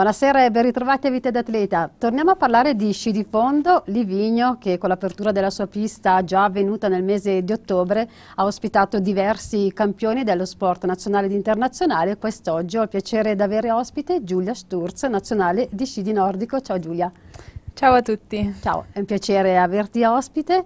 Buonasera e ben ritrovati a Vite d'Atleta. Torniamo a parlare di sci di fondo. Livigno, che con l'apertura della sua pista già avvenuta nel mese di ottobre, ha ospitato diversi campioni dello sport nazionale ed internazionale. Quest'oggi ho il piacere di avere ospite Giulia Sturz, nazionale di sci di nordico. Ciao Giulia. Ciao a tutti. Ciao, è un piacere averti ospite.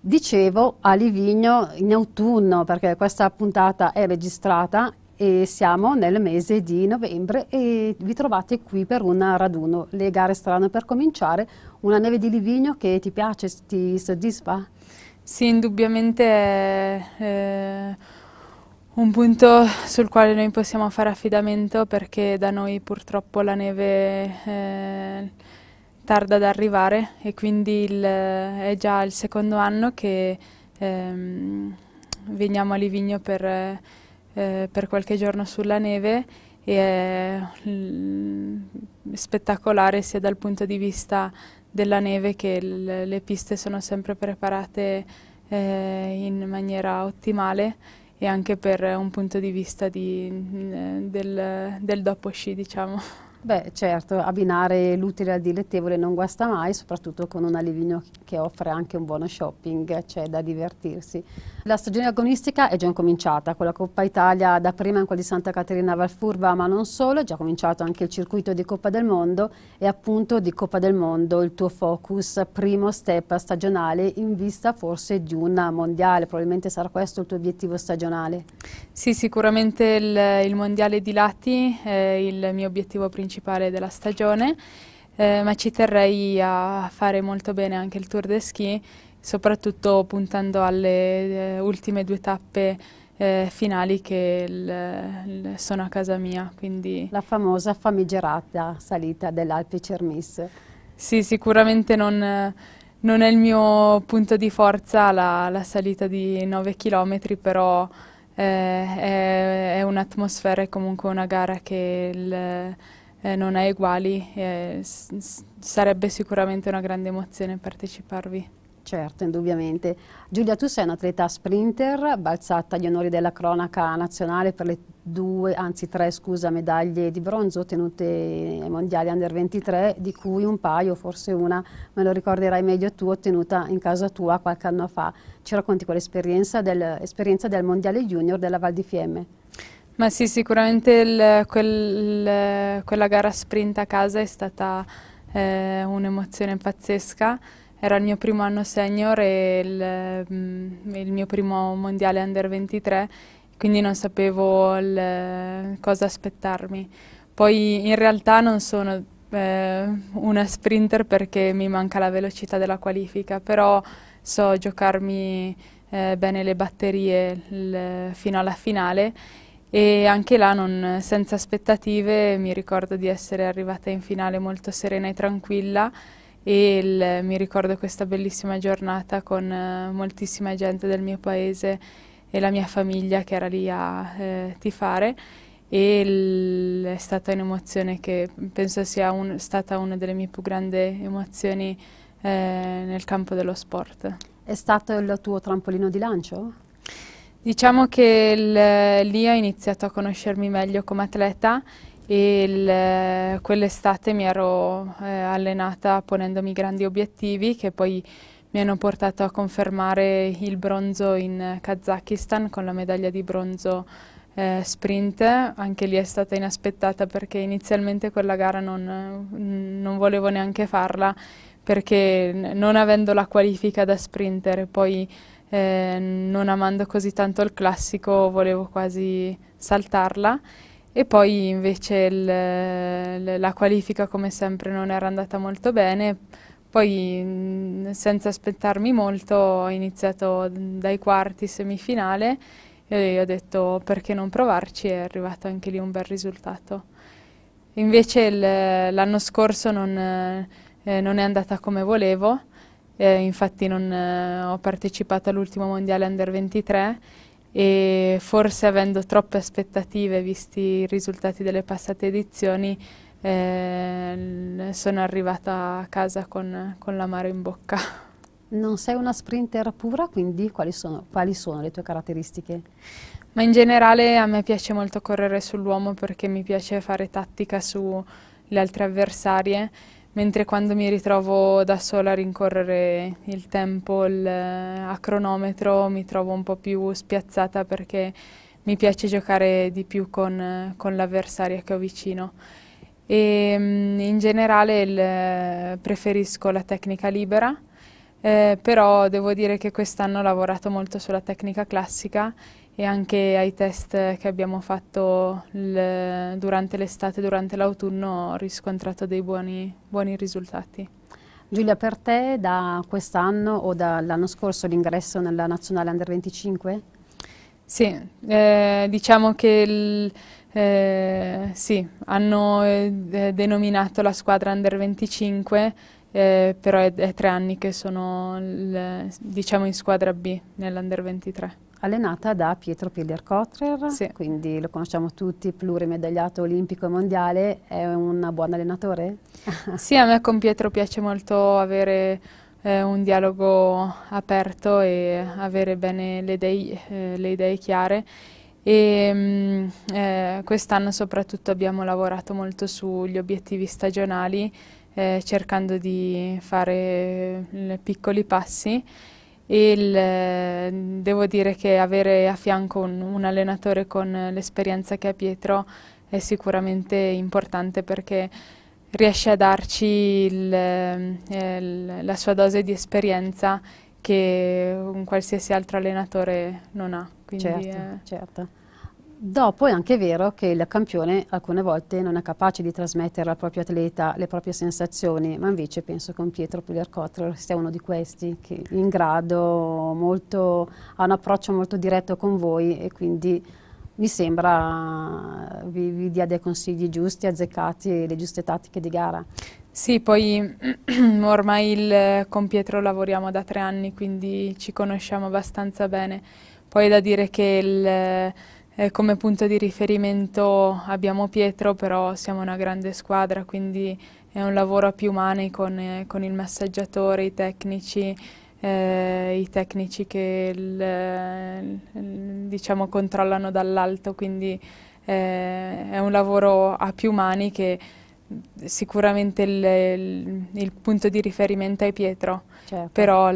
Dicevo a Livigno in autunno, perché questa puntata è registrata e siamo nel mese di novembre e vi trovate qui per un raduno. Le gare saranno per cominciare, una neve di Livigno che ti piace, ti soddisfa? Sì, indubbiamente è eh, un punto sul quale noi possiamo fare affidamento perché da noi purtroppo la neve... Eh, tarda ad arrivare e quindi il, è già il secondo anno che ehm, veniamo a Livigno per... Eh, eh, per qualche giorno sulla neve e è mm, spettacolare sia dal punto di vista della neve che le piste sono sempre preparate eh, in maniera ottimale e anche per un punto di vista di, mm, del, del dopo sci diciamo. Beh, certo, abbinare l'utile al dilettevole non guasta mai, soprattutto con un Livigno che offre anche un buono shopping, cioè da divertirsi. La stagione agonistica è già incominciata, con la Coppa Italia da prima in quella di Santa Caterina Valfurba, ma non solo, è già cominciato anche il circuito di Coppa del Mondo e appunto di Coppa del Mondo il tuo focus, primo step stagionale in vista forse di una mondiale, probabilmente sarà questo il tuo obiettivo stagionale. Sì, sicuramente il, il mondiale di Lati è il mio obiettivo principale partecipare della stagione, eh, ma ci terrei a fare molto bene anche il Tour de Ski, soprattutto puntando alle eh, ultime due tappe eh, finali che il, il sono a casa mia. Quindi... La famosa famigerata salita dell'Alpe Cermis. Sì, sicuramente non, non, è il mio punto di forza la, la salita di 9 km, però eh, è, è un'atmosfera e comunque una gara che il eh, non è uguali, eh, sarebbe sicuramente una grande emozione parteciparvi. Certo, indubbiamente. Giulia, tu sei un'atleta sprinter, balzata agli onori della cronaca nazionale per le due, anzi tre, scusa, medaglie di bronzo ottenute ai mondiali under 23, di cui un paio, forse una, me lo ricorderai meglio tu, ottenuta in casa tua qualche anno fa. Ci racconti quell'esperienza del, del mondiale junior della Val di Fiemme? Ma sì, sicuramente il, quel, quella gara sprint a casa è stata eh, un'emozione pazzesca. Era il mio primo anno senior e il, mm, il mio primo mondiale under 23, quindi non sapevo il, cosa aspettarmi. Poi in realtà non sono eh, una sprinter perché mi manca la velocità della qualifica, però so giocarmi eh, bene le batterie fino alla finale e anche là non, senza aspettative mi ricordo di essere arrivata in finale molto serena e tranquilla e il, mi ricordo questa bellissima giornata con eh, moltissima gente del mio paese e la mia famiglia che era lì a eh, tifare e il, è stata un'emozione che penso sia un, stata una delle mie più grandi emozioni eh, nel campo dello sport. È stato il tuo trampolino di lancio? Diciamo che il, lì ho iniziato a conoscermi meglio come atleta e quell'estate mi ero eh, allenata ponendomi grandi obiettivi che poi mi hanno portato a confermare il bronzo in Kazakistan con la medaglia di bronzo eh, sprint, anche lì è stata inaspettata perché inizialmente quella gara non, non volevo neanche farla perché non avendo la qualifica da sprinter poi eh, non amando così tanto il classico volevo quasi saltarla e poi invece il, la qualifica come sempre non era andata molto bene, poi mm, senza aspettarmi molto ho iniziato dai quarti semifinale e ho detto perché non provarci e è arrivato anche lì un bel risultato. Invece l'anno scorso non, eh, non è andata come volevo eh, infatti non, eh, ho partecipato all'ultimo mondiale under 23 e forse avendo troppe aspettative visti i risultati delle passate edizioni eh, sono arrivata a casa con, con l'amaro in bocca. Non sei una sprinter pura, quindi quali sono, quali sono le tue caratteristiche? Ma in generale a me piace molto correre sull'uomo perché mi piace fare tattica sulle altre avversarie mentre quando mi ritrovo da sola a rincorrere il tempo il, eh, a cronometro mi trovo un po' più spiazzata perché mi piace giocare di più con, eh, con l'avversaria che ho vicino. E, mm, in generale il, eh, preferisco la tecnica libera, eh, però devo dire che quest'anno ho lavorato molto sulla tecnica classica e anche ai test che abbiamo fatto il, durante l'estate, durante l'autunno, ho riscontrato dei buoni, buoni risultati. Giulia, per te da quest'anno o dall'anno scorso l'ingresso nella nazionale Under 25? Sì, eh, diciamo che il, eh, sì, hanno eh, denominato la squadra Under 25, eh, però è, è, tre anni che sono il, diciamo in squadra B nell'Under 23 allenata da Pietro Piller Kotrer, sì. quindi lo conosciamo tutti, plurimedagliato olimpico e mondiale, è un buon allenatore? sì, a me con Pietro piace molto avere eh, un dialogo aperto e avere bene le, dei, eh, le idee chiare e mm, eh, quest'anno soprattutto abbiamo lavorato molto sugli obiettivi stagionali eh, cercando di fare mm, piccoli passi il, eh, devo dire che avere a fianco un, un allenatore con eh, l'esperienza che ha Pietro è sicuramente importante perché riesce a darci il, eh, la sua dose di esperienza che un qualsiasi altro allenatore non ha. Quindi certo, è... Eh, certo. Dopo è anche vero che il campione alcune volte non è capace di trasmettere al proprio atleta le proprie sensazioni, ma invece penso che un Pietro Pugliarcottero sia uno di questi, che è in grado, molto, ha un approccio molto diretto con voi e quindi mi sembra vi, vi dia dei consigli giusti, azzeccati e le giuste tattiche di gara. Sì, poi ormai il, con Pietro lavoriamo da tre anni, quindi ci conosciamo abbastanza bene. Poi è da dire che il eh, come punto di riferimento abbiamo Pietro, però siamo una grande squadra, quindi è un lavoro a più mani con, eh, con il massaggiatore, i tecnici, eh, i tecnici che il, eh, diciamo, controllano dall'alto, quindi eh, è un lavoro a più mani che sicuramente il, il, il punto di riferimento è Pietro, certo. però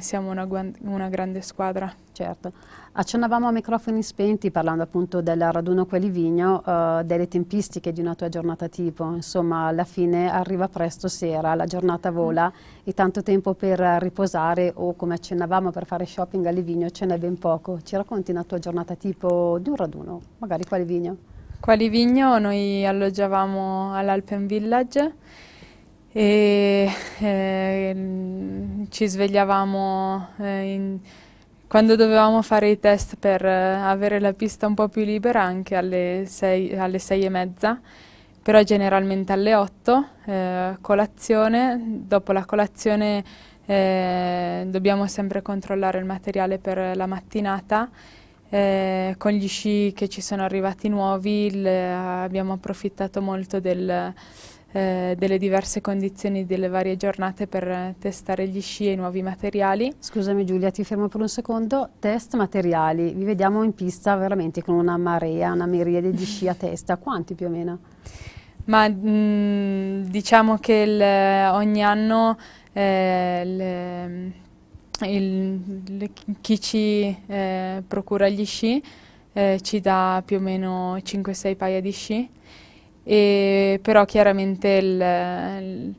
siamo una, una grande squadra. Certo. Accennavamo a microfoni spenti parlando appunto del raduno Quelivigno, eh, delle tempistiche di una tua giornata tipo, insomma alla fine arriva presto sera, la giornata mm. vola e tanto tempo per riposare o come accennavamo per fare shopping a Livigno ce n'è ben poco. Ci racconti una tua giornata tipo di un raduno, magari qua a noi alloggiavamo all'Alpen Village e eh, ci svegliavamo eh, in quando dovevamo fare i test per eh, avere la pista un po' più libera anche alle sei, alle 6 e mezza, però generalmente alle otto, eh, colazione, dopo la colazione eh, dobbiamo sempre controllare il materiale per la mattinata, eh, con gli sci che ci sono arrivati nuovi il, eh, abbiamo approfittato molto del eh, delle diverse condizioni delle varie giornate per eh, testare gli sci e i nuovi materiali. Scusami Giulia, ti fermo per un secondo. Test materiali, vi vediamo in pista veramente con una marea, una miriade di sci a testa, quanti più o meno? Ma mh, mm, diciamo che il, eh, ogni anno eh, le, il, ehm, le, chi ci eh, procura gli sci eh, ci dà più o meno 5-6 paia di sci e però chiaramente il, il,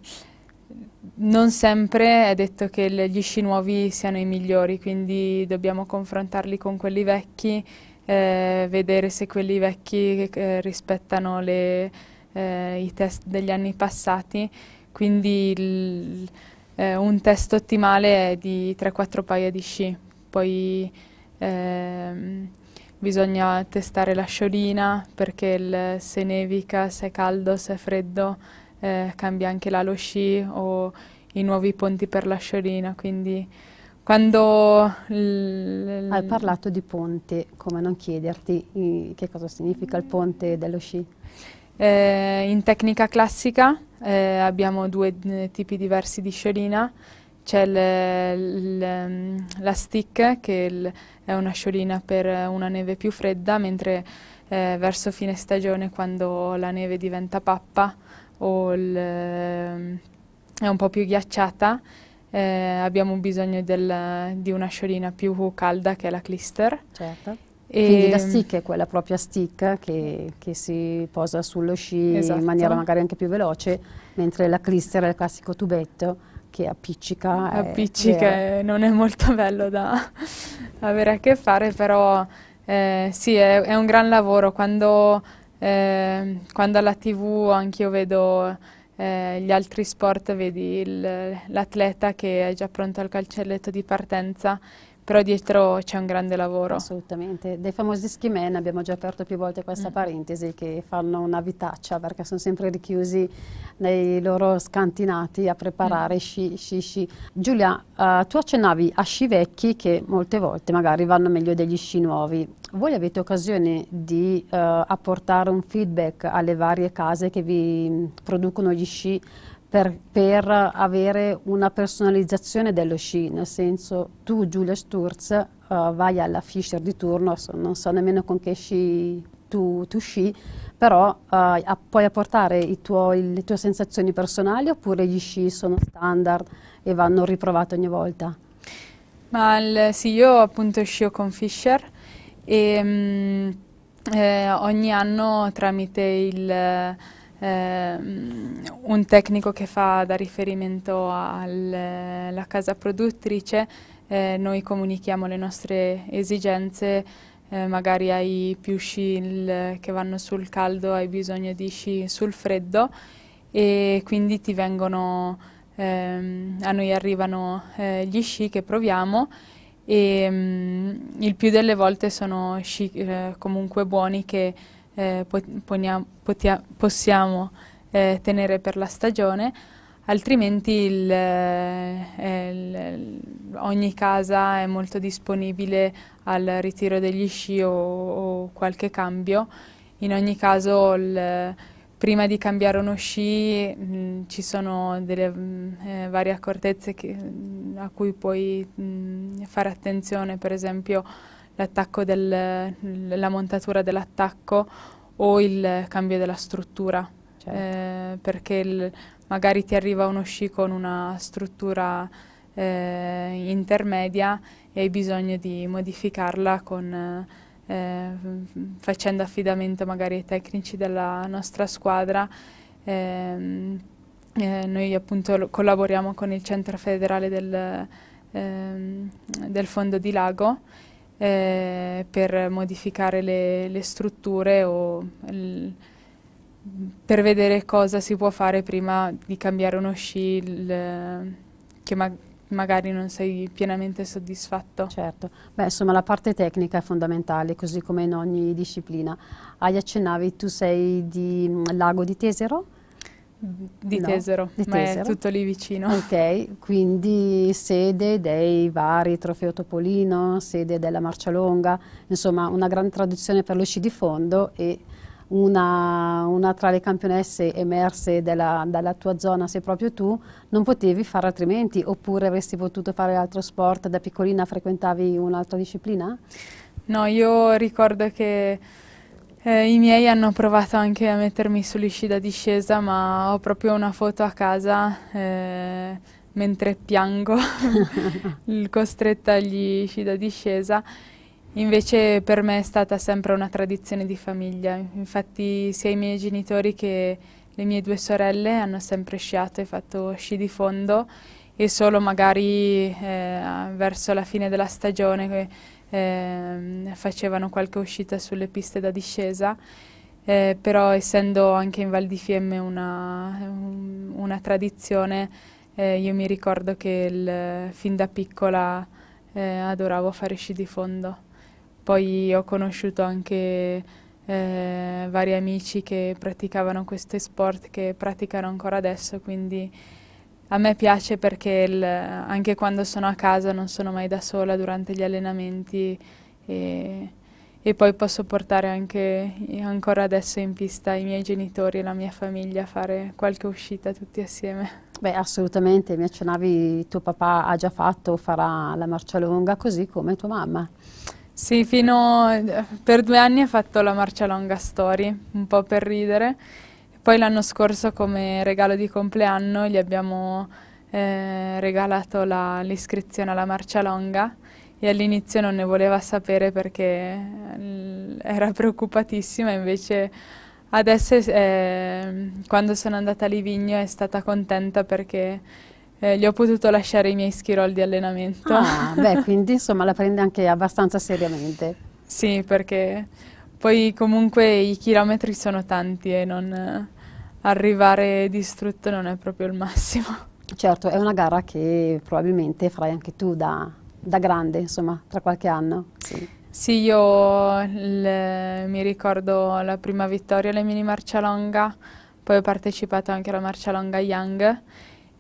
non sempre è detto che gli sci nuovi siano i migliori, quindi dobbiamo confrontarli con quelli vecchi, eh, vedere se quelli vecchi eh, rispettano le, eh, i test degli anni passati, quindi il, eh, un test ottimale è di 3-4 paia di sci, poi... Ehm, bisogna testare la sciolina perché il, se nevica, se è caldo, se è freddo eh, cambia anche la lo sci o i nuovi ponti per la sciolina, quindi quando... Hai parlato di ponte, come non chiederti che cosa significa il ponte dello sci? Eh, in tecnica classica eh, abbiamo due eh, tipi diversi di sciolina, c'è ehm, la stick che è una sciolina per una neve più fredda, mentre eh, verso fine stagione quando la neve diventa pappa o il, ehm, è un po' più ghiacciata eh, abbiamo bisogno del, di una sciolina più calda che è la clister. Certo. E Quindi la stick è quella propria stick che, che si posa sullo sci esatto. in maniera magari anche più veloce, mentre la clister è il classico tubetto che appiccica. Appiccica, è, è... non è molto bello da avere a che fare, però eh, sì, è, è, un gran lavoro. Quando, eh, quando alla tv anch'io vedo eh, gli altri sport, vedi l'atleta che è già pronto al calcelletto di partenza però dietro c'è un grande lavoro. Assolutamente, dei famosi schimen abbiamo già aperto più volte questa mm. parentesi che fanno una vitaccia perché sono sempre richiusi nei loro scantinati a preparare mm. sci, sci, sci. Giulia, uh, tu accennavi a sci vecchi che molte volte magari vanno meglio degli sci nuovi. Voi avete occasione di uh, apportare un feedback alle varie case che vi producono gli sci per, per, avere una personalizzazione dello sci, nel senso tu Giulia Sturz uh, vai alla Fischer di turno, non so nemmeno con che sci tu, tu sci, però uh, a, puoi apportare tuoi, le tue sensazioni personali oppure gli sci sono standard e vanno riprovati ogni volta? Ma il, sì, io appunto scio con Fischer e mh, mm, eh, ogni anno tramite il Ehm, un tecnico che fa da riferimento alla casa produttrice, eh, noi comunichiamo le nostre esigenze, eh, magari hai più sci che vanno sul caldo, hai bisogno di sci sul freddo e quindi ti vengono, ehm, a noi arrivano eh, gli sci che proviamo e mh, mm, il più delle volte sono sci eh, comunque buoni che eh, poniamo, potia, possiamo eh, tenere per la stagione, altrimenti il, eh, il, ogni casa è molto disponibile al ritiro degli sci o, o qualche cambio. In ogni caso il, prima di cambiare uno sci mh, mm, ci sono delle mh, mm, eh, varie accortezze che, a cui puoi mh, mm, fare attenzione, per esempio l'attacco la montatura dell'attacco o il cambio della struttura. Certo. Eh, perché il, magari ti arriva uno sci con una struttura eh, intermedia e hai bisogno di modificarla con, eh, facendo affidamento magari ai tecnici della nostra squadra. Ehm, eh, noi appunto collaboriamo con il Centro Federale del, ehm, del Fondo di Lago eh, per modificare le, le strutture o il, per vedere cosa si può fare prima di cambiare uno sci che ma magari non sei pienamente soddisfatto. Certo, Beh, insomma la parte tecnica è fondamentale, così come in ogni disciplina. Hai accennavi, tu sei di mm, Lago di Tesero? Di no, Tesero, di ma è tutto lì vicino. Ok, quindi sede dei vari Trofeo Topolino, sede della Marcia Longa, insomma una grande tradizione per lo sci di fondo e una, una tra le campionesse emerse della, dalla tua zona, sei proprio tu, non potevi fare altrimenti oppure avresti potuto fare altro sport, da piccolina frequentavi un'altra disciplina? No, io ricordo che eh, I miei hanno provato anche a mettermi sugli sci da discesa, ma ho proprio una foto a casa eh, mentre piango, costretta agli sci da discesa. Invece per me è stata sempre una tradizione di famiglia, infatti sia i miei genitori che le mie due sorelle hanno sempre sciato e fatto sci di fondo e solo magari eh, verso la fine della stagione eh, facevano qualche uscita sulle piste da discesa, eh, però essendo anche in Val di Fiemme una, una tradizione, eh, io mi ricordo che il, fin da piccola eh, adoravo fare sci di fondo. Poi ho conosciuto anche eh, vari amici che praticavano questi sport che praticano ancora adesso, quindi a me piace perché il, anche quando sono a casa non sono mai da sola durante gli allenamenti e, e poi posso portare anche ancora adesso in pista i miei genitori e la mia famiglia a fare qualche uscita tutti assieme. Beh, assolutamente, mi accennavi, tuo papà ha già fatto, farà la marcia lunga, così come tua mamma. Sì, fino eh, per due anni ha fatto la marcia longa story, un po' per ridere, poi l'anno scorso come regalo di compleanno gli abbiamo eh, regalato l'iscrizione alla marcia longa e all'inizio non ne voleva sapere perché eh, era preoccupatissima, invece adesso eh, quando sono andata a Livigno è stata contenta perché eh, gli ho potuto lasciare i miei schirol di allenamento. Ah, beh, quindi insomma la prende anche abbastanza seriamente. Sì, perché poi comunque i chilometri sono tanti e non arrivare distrutto non è proprio il massimo. Certo, è una gara che probabilmente farai anche tu da, da grande, insomma, tra qualche anno. Sì. Sì, io le, mi ricordo la prima vittoria alle mini marcia longa, poi ho partecipato anche alla marcia longa Young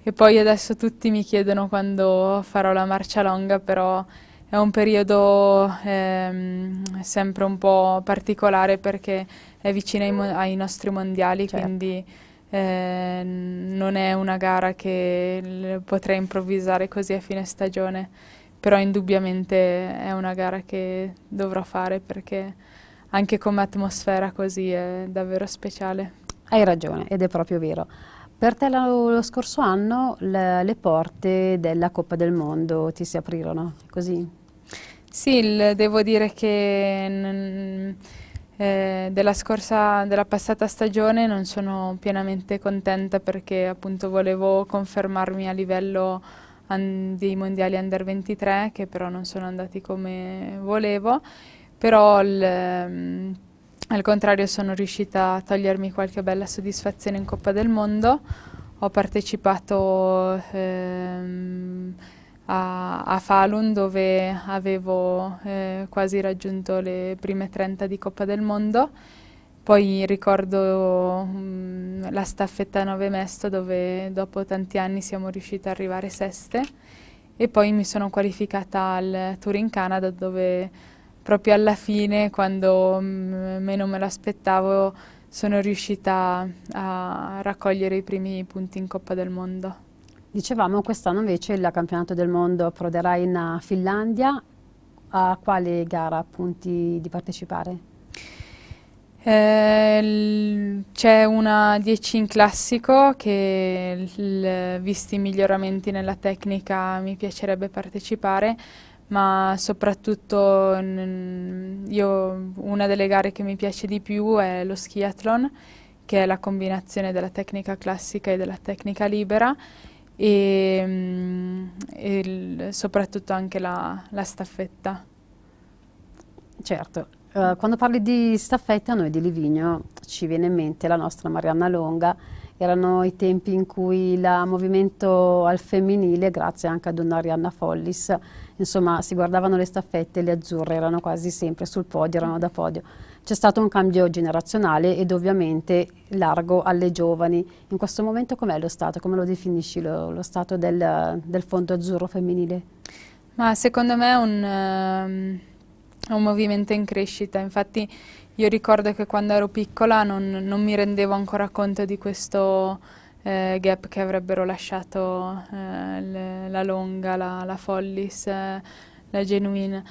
e poi adesso tutti mi chiedono quando farò la marcia longa, però è un periodo ehm, sempre un po' particolare perché è vicina ai, ai nostri mondiali, certo. quindi eh, non è una gara che potrei improvvisare così a fine stagione, però indubbiamente è una gara che dovrò fare perché anche come atmosfera così è davvero speciale. Hai ragione ed è proprio vero. Per te lo, lo scorso anno le, le porte della Coppa del Mondo ti si aprirono, così? Sì, devo dire che eh, della scorsa, della passata stagione non sono pienamente contenta perché appunto volevo confermarmi a livello dei mondiali under 23 che però non sono andati come volevo, però il, ehm, al contrario sono riuscita a togliermi qualche bella soddisfazione in Coppa del Mondo, ho partecipato ehm, a, a Falun dove avevo eh, quasi raggiunto le prime 30 di Coppa del Mondo. Poi ricordo mh, mm, la staffetta 9 Mesto dove dopo tanti anni siamo riusciti ad arrivare seste e poi mi sono qualificata al Tour in Canada dove proprio alla fine quando mh, mm, meno me lo aspettavo, sono riuscita a raccogliere i primi punti in Coppa del Mondo. Dicevamo quest'anno invece il campionato del mondo approderà in eh, Finlandia, a quale gara punti di partecipare? Eh, c'è una 10 in classico che il, visti miglioramenti nella tecnica mi piacerebbe partecipare ma soprattutto io, una delle gare che mi piace di più è lo skiathlon che è la combinazione della tecnica classica e della tecnica libera e, e mm, il, soprattutto anche la, la staffetta. Certo, uh, quando parli di staffetta noi di Livigno ci viene in mente la nostra Marianna Longa erano i tempi in cui il movimento al femminile, grazie anche ad un'Arianna Follis, insomma si guardavano le staffette e le azzurre erano quasi sempre sul podio, erano da podio. C'è stato un cambio generazionale ed ovviamente largo alle giovani. In questo momento com'è lo stato? Come lo definisci lo, lo stato del, del, fondo azzurro femminile? Ma secondo me è un, uh, un movimento in crescita, infatti io ricordo che quando ero piccola non, non mi rendevo ancora conto di questo eh, gap che avrebbero lasciato eh, le, la Longa, la, la Follis, eh, la Genuine.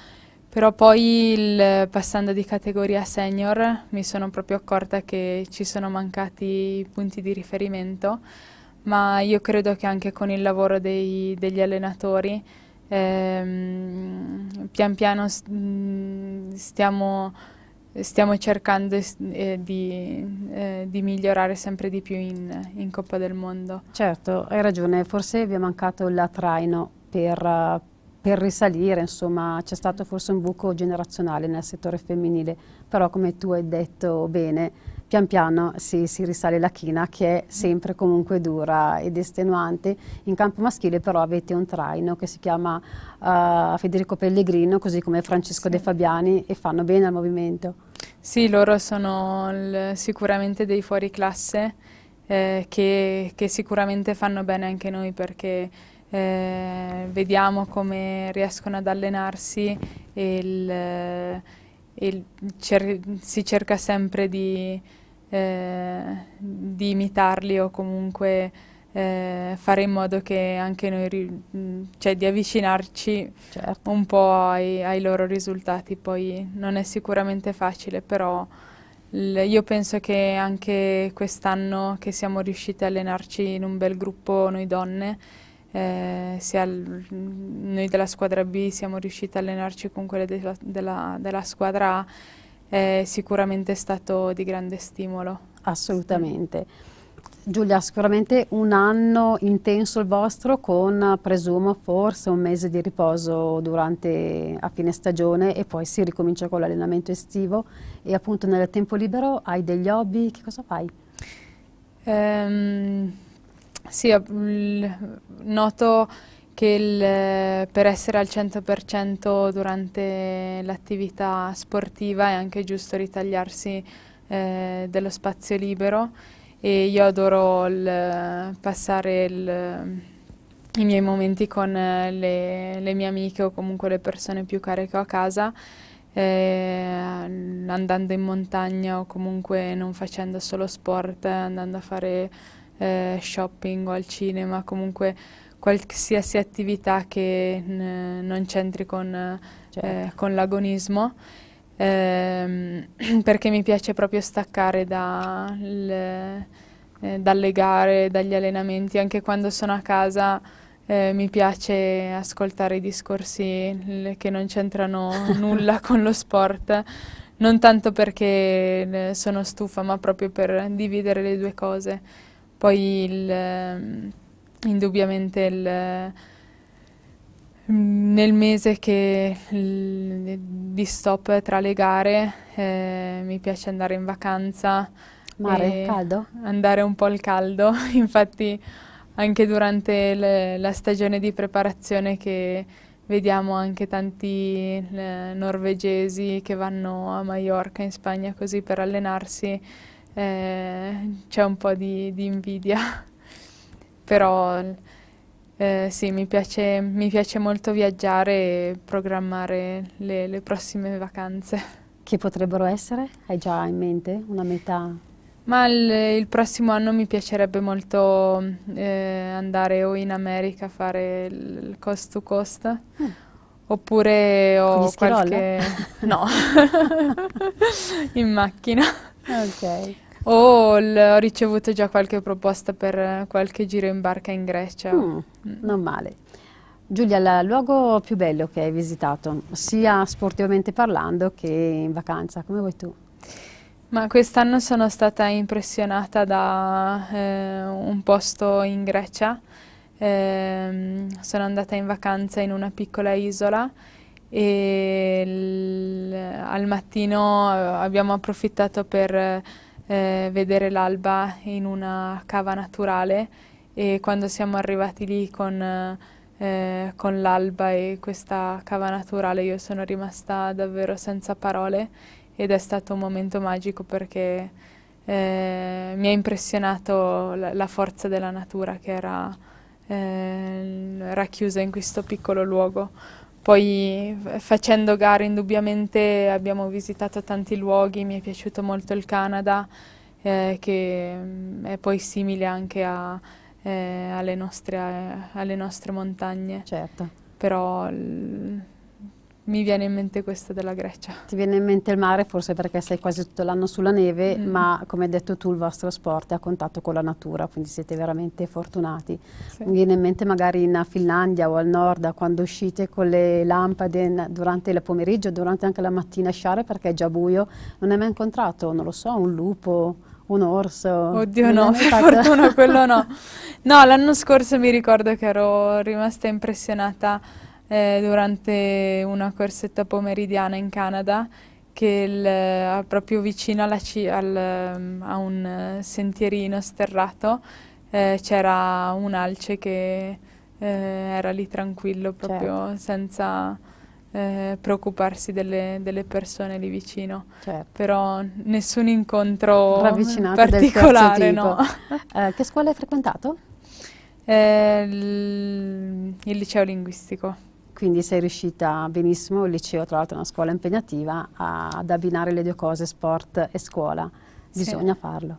Però poi il, passando di categoria senior mi sono proprio accorta che ci sono mancati punti di riferimento, ma io credo che anche con il lavoro dei, degli allenatori ehm, pian piano mm, stiamo stiamo cercando eh, di, eh, di, migliorare sempre di più in, in, Coppa del Mondo. Certo, hai ragione, forse vi è mancato il traino per, per risalire, insomma c'è stato forse un buco generazionale nel settore femminile, però come tu hai detto bene, pian piano si, si, risale la china che è mm. sempre comunque dura ed estenuante. In campo maschile però avete un traino che si chiama uh, Federico Pellegrino, così come Francesco sì. De Fabiani e fanno bene al movimento. Sì, loro sono sicuramente dei fuori classe eh, che, che sicuramente fanno bene anche noi perché eh, vediamo come riescono ad allenarsi e il, cer si cerca sempre di, eh, di, imitarli o comunque eh, fare in modo che anche noi, cioè di avvicinarci certo. un po' ai, ai, loro risultati. Poi non è sicuramente facile, però io penso che anche quest'anno che siamo riusciti a allenarci in un bel gruppo noi donne, eh, sia il, noi della squadra B siamo riusciti a allenarci con quelle della, della, della squadra A, è sicuramente stato di grande stimolo. Assolutamente. Giulia, sicuramente un anno intenso il vostro con, presumo, forse un mese di riposo durante, a fine stagione e poi si ricomincia con l'allenamento estivo e appunto nel tempo libero hai degli hobby, che cosa fai? Um, sì, mm, noto che il, eh, per essere al 100% durante l'attività sportiva è anche giusto ritagliarsi eh, dello spazio libero e io adoro il, eh, passare il, i miei momenti con eh, le, le, mie amiche o comunque le persone più care che ho a casa eh, andando in montagna o comunque non facendo solo sport, andando a fare eh, shopping o al cinema, comunque qualsiasi attività che non c'entri con, eh, certo. eh, con l'agonismo. Eh, perché mi piace proprio staccare da le, eh, dalle gare, dagli allenamenti, anche quando sono a casa eh, mi piace ascoltare i discorsi le, che non c'entrano nulla con lo sport, non tanto perché eh, sono stufa, ma proprio per dividere le due cose. Poi il, ehm, indubbiamente il, ehm, nel mese che il, di stop tra le gare eh, mi piace andare in vacanza. Mare, caldo? Andare un po' al caldo, infatti anche durante le, la stagione di preparazione che vediamo anche tanti eh, norvegesi che vanno a Mallorca in Spagna così per allenarsi eh, c'è un po' di, di invidia, però eh, sì, mi piace, mi piace, molto viaggiare e programmare le, le prossime vacanze. Che potrebbero essere? Hai già in mente una metà? Ma il, il, prossimo anno mi piacerebbe molto eh, andare o in America a fare il cost to cost mm. Ah. oppure ho qualche... no, in macchina. Ok o oh, ho ricevuto già qualche proposta per qualche giro in barca in Grecia. Mm, mm, non male. Giulia, il luogo più bello che hai visitato, sia sportivamente parlando che in vacanza, come vuoi tu? Ma quest'anno sono stata impressionata da eh, un posto in Grecia. Eh, sono andata in vacanza in una piccola isola e al mattino eh, abbiamo approfittato per eh, vedere l'alba in una cava naturale e quando siamo arrivati lì con, eh, con l'alba e questa cava naturale io sono rimasta davvero senza parole ed è stato un momento magico perché eh, mi ha impressionato la, la, forza della natura che era eh, racchiusa in questo piccolo luogo. Poi facendo gare indubbiamente abbiamo visitato tanti luoghi, mi è piaciuto molto il Canada eh, che mm, è poi simile anche a, eh, alle, nostre, alle, nostre, montagne. Certo. Però mi viene in mente questo della Grecia. Ti viene in mente il mare forse perché sei quasi tutto l'anno sulla neve, mm. ma come hai detto tu il vostro sport è a contatto con la natura, quindi siete veramente fortunati. Sì. Mi viene in mente magari in Finlandia o al nord quando uscite con le lampade durante il pomeriggio, durante anche la mattina a sciare perché è già buio, non hai mai incontrato, non lo so, un lupo, un orso. Oddio no, per fatto... fortuna quello no. No, l'anno scorso mi ricordo che ero rimasta impressionata eh, durante una corsetta pomeridiana in Canada che il, eh, proprio vicino al, ehm, a un eh, sentierino sterrato eh, c'era un alce che eh, era lì tranquillo proprio certo. senza eh, preoccuparsi delle, delle, persone lì vicino. Certo. Però nessun incontro particolare. No. Eh, che scuola hai frequentato? il liceo linguistico quindi sei riuscita benissimo, il liceo tra l'altro è una scuola impegnativa, a, ad abbinare le due cose, sport e scuola, bisogna sì. farlo.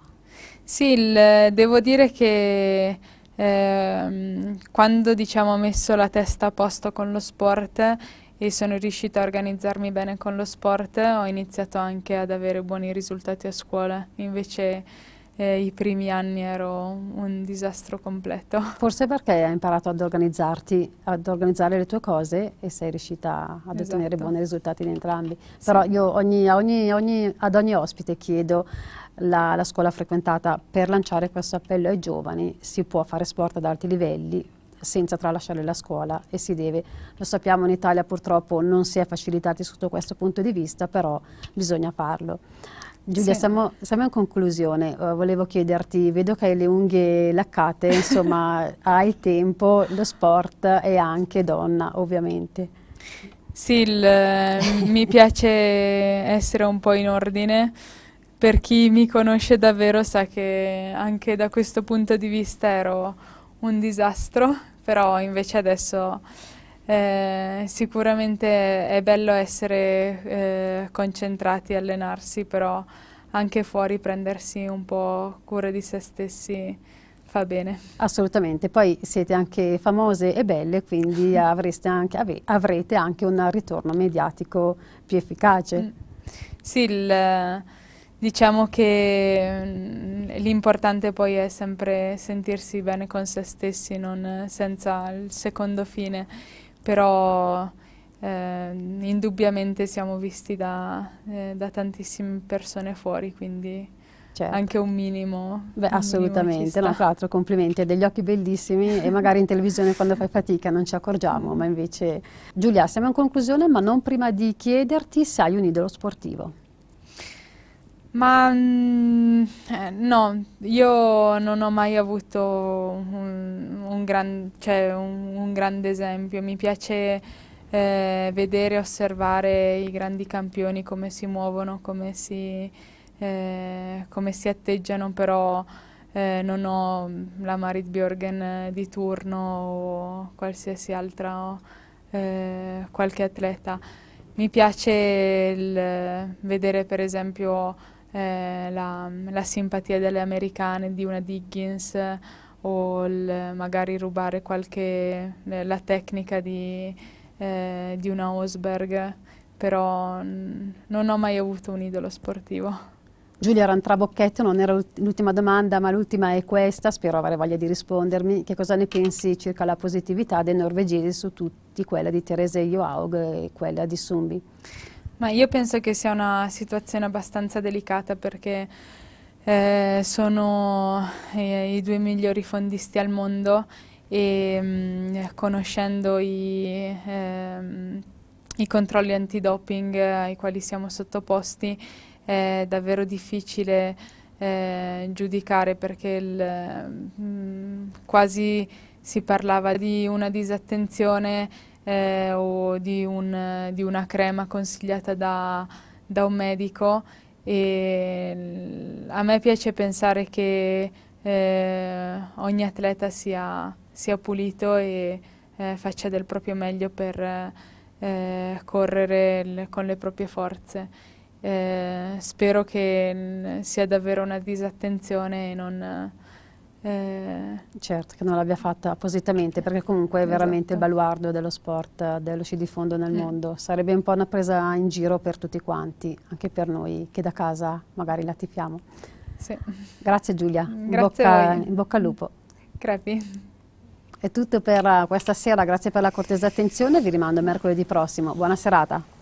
Sì, il, devo dire che eh, quando diciamo, ho messo la testa a posto con lo sport e sono riuscita a organizzarmi bene con lo sport, ho iniziato anche ad avere buoni risultati a scuola, invece eh, i primi anni ero un disastro completo. Forse perché hai imparato ad organizzarti, ad organizzare le tue cose e sei riuscita ad esatto. ottenere buoni risultati in entrambi. Sì. Però io ogni, ogni, ogni, ad ogni ospite chiedo la, la scuola frequentata per lanciare questo appello ai giovani, si può fare sport ad alti livelli, senza tralasciare la scuola e si deve, lo sappiamo in Italia purtroppo non si è facilitati sotto questo punto di vista, però bisogna farlo. Giulia, sì. siamo, siamo, in conclusione, uh, volevo chiederti, vedo che hai le unghie laccate, insomma hai tempo, lo sport e anche donna ovviamente. Sì, il, eh, mi piace essere un po' in ordine, per chi mi conosce davvero sa che anche da questo punto di vista ero un disastro, però invece adesso eh, sicuramente è bello essere eh, concentrati, allenarsi, però anche fuori prendersi un po' cura di se stessi fa bene. Assolutamente, poi siete anche famose e belle, quindi anche, avrete anche un ritorno mediatico più efficace. Mm. Sì, il Diciamo che mm, l'importante poi è sempre sentirsi bene con se stessi, non eh, senza il secondo fine, però eh, indubbiamente siamo visti da, eh, da, tantissime persone fuori, quindi certo. anche un minimo. Beh, un assolutamente, no, tra l'altro complimenti, hai degli occhi bellissimi e magari in televisione quando fai fatica non ci accorgiamo, ma invece... Giulia, siamo in conclusione, ma non prima di chiederti se hai un idolo sportivo. Ma mm, eh, no, io non ho mai avuto un, un gran, cioè un, un grande esempio. Mi piace eh, vedere e osservare i grandi campioni, come si muovono, come si, eh, come si atteggiano, però eh, non ho la Marit Björgen eh, di turno o qualsiasi altra, qualche atleta. Mi piace il, vedere per esempio eh, la, la, simpatia delle americane di una Diggins o il, magari rubare qualche, eh, la tecnica di, eh, di una Osberg, però non ho mai avuto un idolo sportivo. Giulia Rantrabocchetto, non era l'ultima domanda, ma l'ultima è questa, spero avere voglia di rispondermi. Che cosa ne pensi circa la positività dei norvegesi su tutti, quella di Therese Johaug e quella di Sumbi? Ma io penso che sia una situazione abbastanza delicata perché eh, sono eh, i due migliori fondisti al mondo e mh, mm, conoscendo i, eh, i, controlli antidoping eh, ai quali siamo sottoposti è davvero difficile eh, giudicare perché il, mh, mm, quasi si parlava di una disattenzione eh, o di, un, di, una crema consigliata da, da un medico e a me piace pensare che eh, ogni atleta sia, sia pulito e eh, faccia del proprio meglio per eh, correre le, con le proprie forze. Eh, spero che sia davvero una disattenzione e non, eh, certo, che non l'abbia fatta appositamente, perché comunque è esatto. veramente esatto. il baluardo dello sport, eh, dello sci di fondo nel eh. mondo. Sarebbe un po' una presa in giro per tutti quanti, anche per noi che da casa magari la tifiamo. Sì. Grazie Giulia, Grazie in, bocca, in, bocca, al lupo. Crepi. È tutto per eh, questa sera, grazie per la cortesa attenzione, vi rimando mercoledì prossimo. Buona serata.